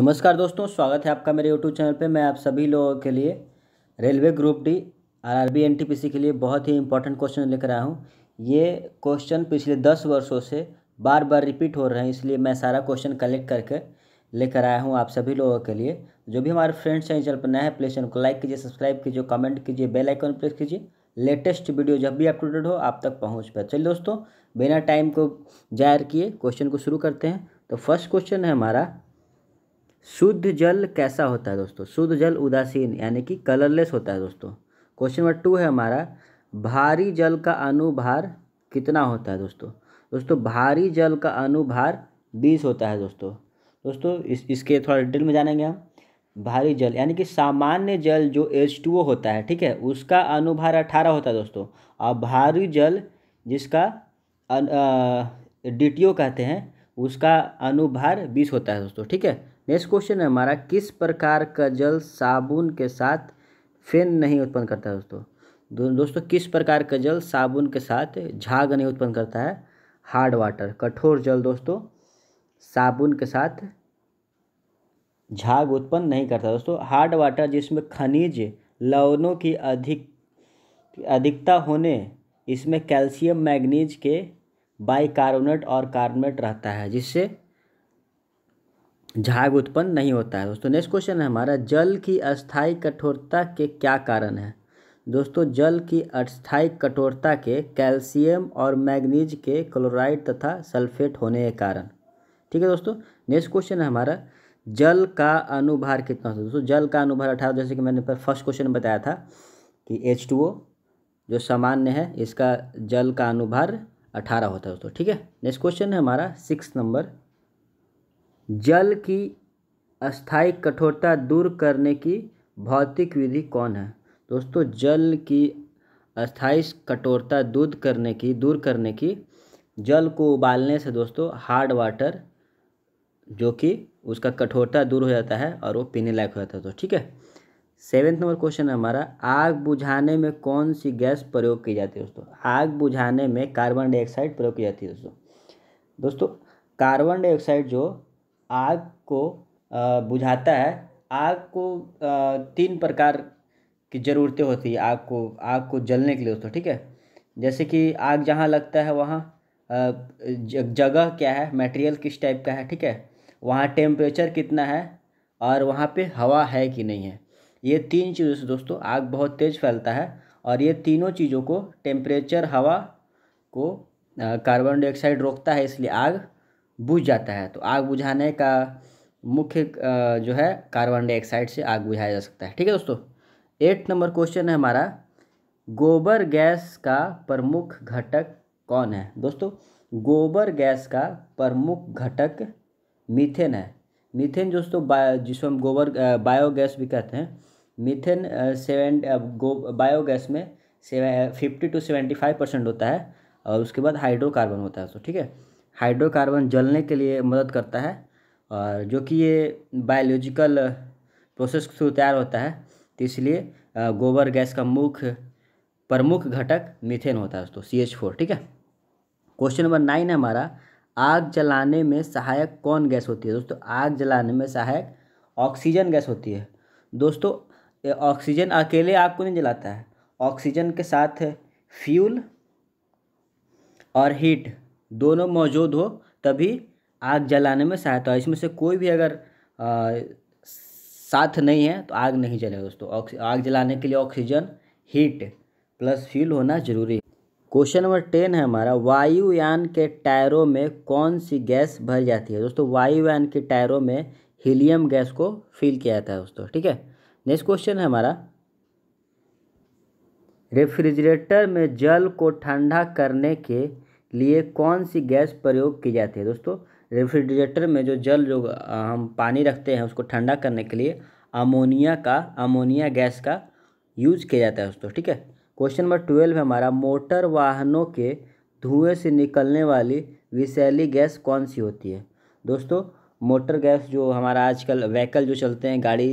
नमस्कार दोस्तों स्वागत है आपका मेरे यूट्यूब चैनल पे मैं आप सभी लोगों के लिए railway group D RRB NTPC के लिए बहुत ही इंपॉर्टेंट क्वेश्चन लेकर आया हूँ ये क्वेश्चन पिछले दस वर्षों से बार बार रिपीट हो रहे हैं इसलिए मैं सारा क्वेश्चन कलेक्ट करके लेकर आया हूँ आप सभी लोगों के लिए जो भी हमारे फ्रेंड्स हैं चैनल पर नया है प्लीज़ चैनल को लाइक कीजिए सब्सक्राइब कीजिए कमेंट कीजिए बेल आइकन प्रेस कीजिए लेटेस्ट वीडियो जब भी अपडेटेड हो आप तक पहुँच पाए चलिए दोस्तों बिना टाइम को जाहिर किए क्वेश्चन को शुरू करते हैं तो फर्स्ट क्वेश्चन है हमारा शुद्ध जल कैसा होता है दोस्तों शुद्ध जल उदासीन यानी कि कलरलेस होता है दोस्तों क्वेश्चन नंबर टू है हमारा भारी जल का अनुभार कितना होता है दोस्तों दोस्तों भारी जल का अनुभार बीस होता है दोस्तों दोस्तों इस इसके थोड़ा डिटेल में जानेंगे हम भारी जल यानी कि सामान्य जल जो एच टू ओ होता है ठीक है उसका अनुभार अठारह होता है दोस्तों और भारी जल जिसका डी टी ओ कहते हैं उसका अनुभार बीस होता है दोस्तों ठीक है नेक्स्ट क्वेश्चन है हमारा किस प्रकार का जल साबुन के साथ फेन नहीं उत्पन्न करता है दोस्तों दो, दोस्तों किस प्रकार का जल साबुन के साथ झाग नहीं उत्पन्न करता है हार्ड वाटर कठोर जल दोस्तों साबुन के साथ झाग उत्पन्न नहीं करता दोस्तों हार्ड वाटर जिसमें खनिज लवणों की अधिक अधिकता होने इसमें कैल्शियम मैग्नीज के बाइकार्बोनेट और कार्बोनेट रहता है जिससे झाग उत्पन्न नहीं होता है दोस्तों नेक्स्ट क्वेश्चन है हमारा जल की अस्थाई कठोरता के क्या कारण है दोस्तों जल की अस्थाई कठोरता के कैल्शियम और मैग्नीज के क्लोराइड तथा सल्फेट होने के कारण ठीक है दोस्तों नेक्स्ट क्वेश्चन है हमारा जल का अनुभार कितना होता है दोस्तों जल का अनुभार अठारह जैसे कि मैंने पर फर्स्ट क्वेश्चन बताया था कि एच टू ओ जो सामान्य है इसका जल का अनुभार अठारह होता है दोस्तों ठीक है नेक्स्ट क्वेश्चन है हमारा सिक्स नंबर जल की अस्थायी कठोरता दूर करने की भौतिक विधि कौन है दोस्तों जल की अस्थायी कठोरता दूर करने की दूर करने की जल को उबालने से दोस्तों हार्ड वाटर जो कि उसका कठोरता दूर हो जाता है और वो पीने लायक हो जाता है तो ठीक है सेवेंथ नंबर क्वेश्चन है हमारा आग बुझाने में कौन सी गैस प्रयोग की जाती है दोस्तों आग बुझाने में कार्बन डाइऑक्साइड प्रयोग की जाती है दोस्तों दोस्तों कार्बन डाइऑक्साइड जो आग को बुझाता है आग को तीन प्रकार की ज़रूरतें होती है आग को आग को जलने के लिए दोस्तों ठीक है जैसे कि आग जहाँ लगता है वहाँ जगह क्या है मटेरियल किस टाइप का है ठीक है वहाँ टेम्परेचर कितना है और वहाँ पे हवा है कि नहीं है ये तीन चीज़ों से दोस्तों आग बहुत तेज़ फैलता है और ये तीनों चीज़ों को टेम्परेचर हवा को कार्बन डाइऑक्साइड रोकता है इसलिए आग बुझ जाता है तो आग बुझाने का मुख्य जो है कार्बन डाइऑक्साइड से आग बुझाया जा सकता है ठीक है दोस्तों एट नंबर क्वेश्चन है हमारा गोबर गैस का प्रमुख घटक कौन है दोस्तों गोबर गैस का प्रमुख घटक मीथेन है मीथेन दोस्तों बायो जिसको हम गोबर बायोगैस भी कहते हैं मीथेन सेवन गो बायोगैस में fifty to seventy five percent होता है और उसके बाद हाइड्रोकार्बन होता है तो ठीक है हाइड्रोकार्बन जलने के लिए मदद करता है और जो कि ये बायोलॉजिकल प्रोसेस के थ्रू तैयार होता है तो इसलिए गोबर गैस का मुख्य प्रमुख घटक मीथेन होता है दोस्तों सी एच फोर ठीक है क्वेश्चन नंबर नाइन है हमारा आग जलाने में सहायक कौन गैस होती है दोस्तों आग जलाने में सहायक ऑक्सीजन गैस होती है दोस्तों ऑक्सीजन अकेले आग को नहीं जलाता है ऑक्सीजन के साथ फ्यूल और हीट दोनों मौजूद हो तभी आग जलाने में सहायता हो इसमें से कोई भी अगर आ, साथ नहीं है तो आग नहीं जलेगा दोस्तों आग जलाने के लिए ऑक्सीजन हीट प्लस फ्यूल होना जरूरी है क्वेश्चन नंबर टेन है हमारा वायुयान के टायरों में कौन सी गैस भर जाती है दोस्तों वायुयान के टायरों में हीलियम गैस को फिल किया जाता है दोस्तों ठीक है नेक्स्ट क्वेश्चन है हमारा रेफ्रिजरेटर में जल को ठंडा करने के लिए कौन सी गैस प्रयोग की जाती है दोस्तों रेफ्रिजरेटर में जो जल जो हम पानी रखते हैं उसको ठंडा करने के लिए अमोनिया का अमोनिया गैस का यूज किया जाता है दोस्तों ठीक है क्वेश्चन नंबर ट्वेल्व है हमारा मोटर वाहनों के धुएं से निकलने वाली विषैली गैस कौन सी होती है दोस्तों मोटर गैस जो हमारा आजकल व्हीकल जो चलते हैं गाड़ी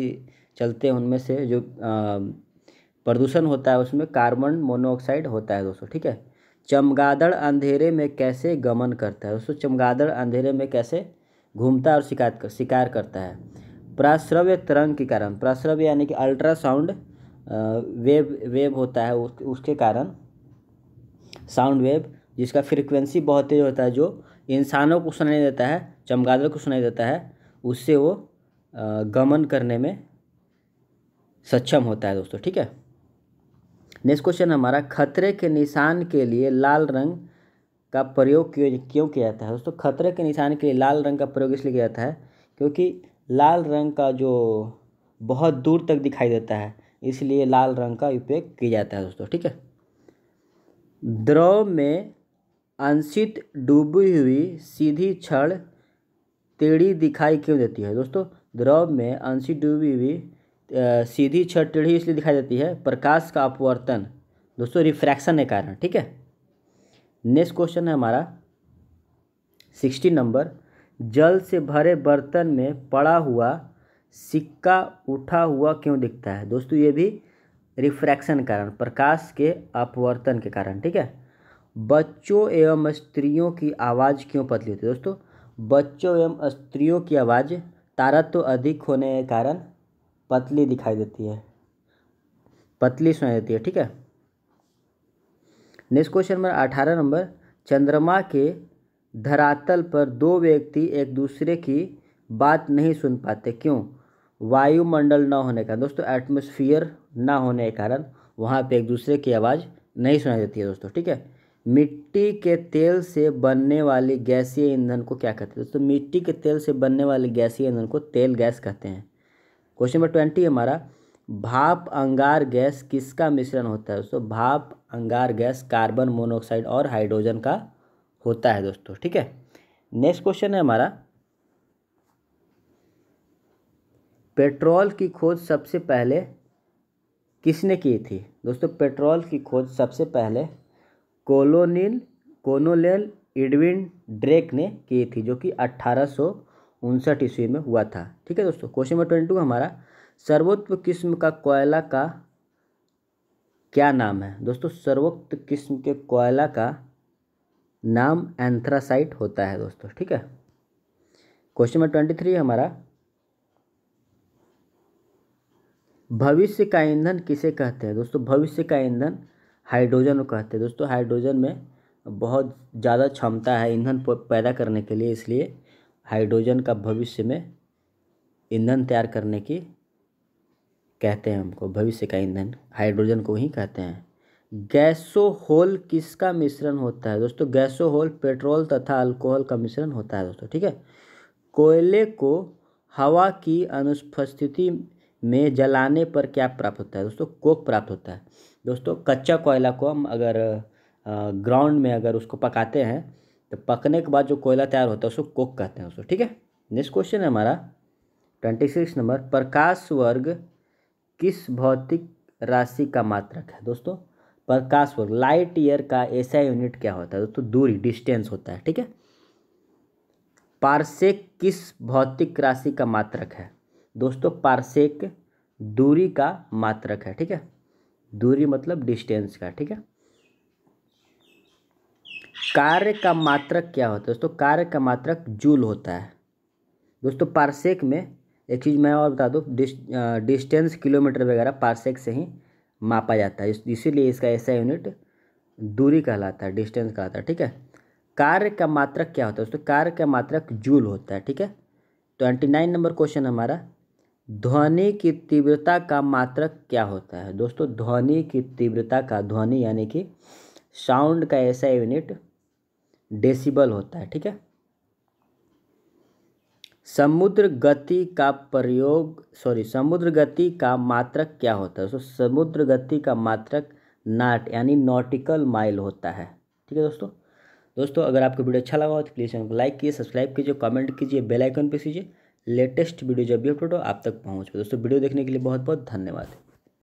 चलते हैं उनमें से जो प्रदूषण होता है उसमें कार्बन मोनोऑक्साइड होता है दोस्तों ठीक है चमगादड़ अंधेरे में कैसे गमन करता है उसको चमगादड़ अंधेरे में कैसे घूमता है और शिकायत कर, शिकार करता है प्राश्रव्य तरंग के कारण प्राश्रव्य यानी कि अल्ट्रासाउंड वेव वेव होता है उस, उसके कारण साउंड वेव जिसका फ्रिक्वेंसी बहुत तेज होता है जो इंसानों को सुनाई देता है चमगादड़ को सुनाई देता है उससे वो गमन करने में सक्षम होता है दोस्तों ठीक है नेक्स्ट क्वेश्चन हमारा खतरे के निशान के लिए लाल रंग का प्रयोग क्यों किया जाता है दोस्तों खतरे के निशान के लिए लाल रंग का प्रयोग इसलिए किया जाता है क्योंकि लाल रंग का जो बहुत दूर तक दिखाई देता है इसलिए लाल रंग का उपयोग किया जाता है दोस्तों ठीक है द्रव में अंशित डूबी हुई सीधी छड़ टेढ़ी दिखाई क्यों देती है दोस्तों द्रव में अंशित डूबी हुई सीधी छत टेढ़ी इसलिए दिखाई देती है प्रकाश का अपवर्तन दोस्तों रिफ्रैक्शन के कारण ठीक है नेक्स्ट क्वेश्चन है हमारा सिक्सटी नंबर जल से भरे बर्तन में पड़ा हुआ सिक्का उठा हुआ क्यों दिखता है दोस्तों ये भी रिफ्रैक्शन कारण प्रकाश के अपवर्तन के कारण ठीक है बच्चों एवं स्त्रियों की आवाज़ क्यों पतली होती है दोस्तों बच्चों एवं स्त्रियों की आवाज़ तारत्व तो अधिक होने के कारण पतली दिखाई देती है पतली सुनाई देती है ठीक है नेक्स्ट क्वेश्चन नंबर अठारह नंबर चंद्रमा के धरातल पर दो व्यक्ति एक दूसरे की बात नहीं सुन पाते क्यों वायुमंडल ना होने का दोस्तों एटमोसफियर ना होने के कारण वहाँ पे एक दूसरे की आवाज़ नहीं सुनाई देती है दोस्तों ठीक है मिट्टी के तेल से बनने वाली गैसीय ईंधन को क्या कहते हैं दोस्तों मिट्टी के तेल से बनने वाले गैसीय ईंधन को तेल गैस कहते हैं क्वेश्चन नंबर ट्वेंटी हमारा भाप अंगार गैस किसका मिश्रण होता है दोस्तों भाप अंगार गैस कार्बन मोनोऑक्साइड और हाइड्रोजन का होता है दोस्तों ठीक है नेक्स्ट क्वेश्चन है हमारा पेट्रोल की खोज सबसे पहले किसने की थी दोस्तों पेट्रोल की खोज सबसे पहले कोलोनिल कोनोलेल इडविन ड्रेक ने की थी जो कि अट्ठारह उनसठ ईस्वी में हुआ था ठीक है दोस्तों क्वेश्चन नंबर ट्वेंटी टू हमारा सर्वोत्तम किस्म का कोयला का क्या नाम है दोस्तों सर्वोक्त किस्म के कोयला का नाम एंथ्रासाइट होता है दोस्तों ठीक है क्वेश्चन नंबर ट्वेंटी थ्री हमारा भविष्य का ईंधन किसे कहते हैं दोस्तों भविष्य का ईंधन हाइड्रोजन को कहते हैं दोस्तों हाइड्रोजन में बहुत ज़्यादा क्षमता है ईंधन पैदा करने के लिए इसलिए हाइड्रोजन का भविष्य में ईंधन तैयार करने की कहते हैं हमको भविष्य का ईंधन हाइड्रोजन को ही कहते हैं गैसोहोल किसका मिश्रण होता है दोस्तों गैसोहोल पेट्रोल तथा अल्कोहल का मिश्रण होता है दोस्तों ठीक है कोयले को हवा की अनुपस्थिति में जलाने पर क्या प्राप्त होता है दोस्तों कोक प्राप्त होता है दोस्तों कच्चा कोयला को हम अगर ग्राउंड में अगर उसको पकाते हैं तो पकने के बाद जो कोयला तैयार होता है उसको कोक कहते हैं उसको ठीक है नेक्स्ट क्वेश्चन है हमारा ट्वेंटी सिक्स नंबर प्रकाश वर्ग किस भौतिक राशि का मात्रक है दोस्तों प्रकाश वर्ग लाइट ईयर का ऐसा यूनिट क्या होता है दोस्तों दूरी डिस्टेंस होता है ठीक है पारसेक किस भौतिक राशि का मात्रक है दोस्तों पारसेक दूरी का मात्रक है ठीक है दूरी मतलब डिस्टेंस का ठीक है कार्य का मात्रक क्या होता है दोस्तों कार्य का मात्रक जूल होता है दोस्तों पार्सेक में एक चीज़ मैं और बता दूँ डिस्ट डिस्टेंस किलोमीटर वगैरह पारसेक से ही मापा जाता है इसीलिए इसका ऐसा यूनिट दूरी कहलाता है डिस्टेंस कहलाता है ठीक है कार्य का मात्रक क्या होता है दोस्तों कार्य का मात्रक जूल होता है ठीक है ट्वेंटी तो नाइन नंबर क्वेश्चन हमारा ध्वनि की तीव्रता का मात्रक क्या होता है दोस्तों ध्वनि की तीव्रता का ध्वनि यानी कि साउंड का ऐसा यूनिट डेसिबल होता है ठीक है समुद्र गति का प्रयोग सॉरी समुद्र गति का मात्रक क्या होता है दोस्तों समुद्र गति का मात्रक नाट यानी नॉटिकल माइल होता है ठीक है दोस्तों दोस्तों अगर आपको वीडियो अच्छा लगा हो तो प्लीज़ चैनल को लाइक कीजिए सब्सक्राइब कीजिए कमेंट कीजिए बेल आइकन पर कीजिए लेटेस्ट वीडियो जब भी अपलोड हो आप तक पहुँचे दोस्तों वीडियो देखने के लिए बहुत बहुत धन्यवाद